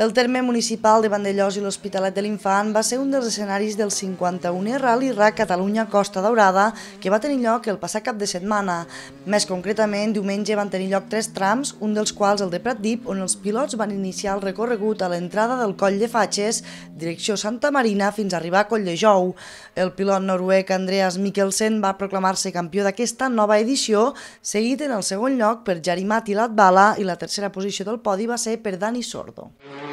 El terme municipal de Vandellós i l'Hospitalet de l'Infant va ser un dels escenaris del 51è Rally RAC Catalunya Costa Daurada que va tenir lloc el passat cap de setmana. Més concretament, diumenge van tenir lloc tres trams, un dels quals el de Pratdip, on els pilots van iniciar el recorregut a l'entrada del Coll de Fatxes, direcció Santa Marina, fins a arribar a Jou. El pilot noruec Andreas Mikkelsen va proclamar-se campió d'aquesta nova edició, seguit en el segon lloc per Jarimati Latbala i la tercera posició del podi va ser per Dani Sordo.